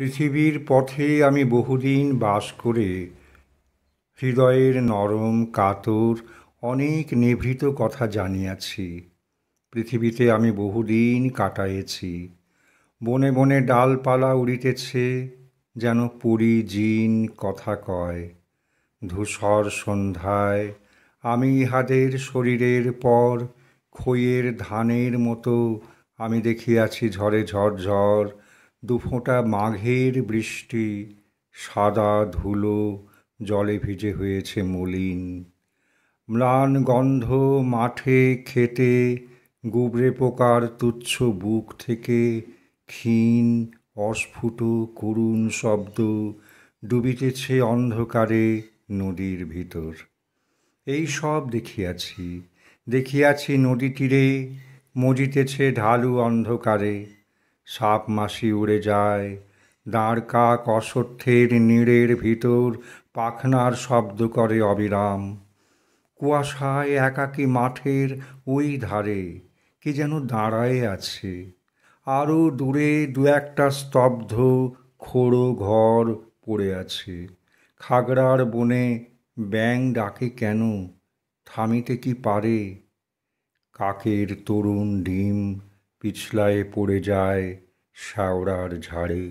পৃথিবীর পথে আমি বহুদিন বাস করে হৃদয়ের নরম কাতর অনেক নিভৃত কথা জানিয়াছি পৃথিবীতে আমি বহুদিন কাটাইছি বনে বনে ডালপালা উড়িতেছে যেন পুরী জিন কথা কয় ধূসর সন্ধ্যায় আমি ইহাদের শরীরের পর খইয়ের ধানের মতো আমি দেখিয়াছি ঝড়ে ঝড় দুফোঁটা মাঘের বৃষ্টি সাদা ধুলো জলে ভিজে হয়েছে মলিন ম্লান গন্ধ মাঠে খেতে গুবরে পোকার তুচ্ছ বুক থেকে ক্ষীণ অস্ফুট করুণ শব্দ ডুবিতেছে অন্ধকারে নদীর ভিতর এই সব দেখিয়াছি দেখিয়াছি নদী তীরে মজিতেছে ঢালু অন্ধকারে সাপ মাসি উড়ে যায় দাঁড় কাক অসত্যের নীড়ের ভিতর পাখনার শব্দ করে অবিরাম কুয়াশায় একাকী মাঠের ওই ধারে কে যেন দাঁড়ায়ে আছে আরও দূরে দু একটা স্তব্ধ খোড়ো ঘর পড়ে আছে খাগড়ার বনে ব্যাং ডাকে কেন থামিতে কি পারে কাকের তরুণ ডিম পিছলায় পড়ে যায় শাওরার ঝাড়ে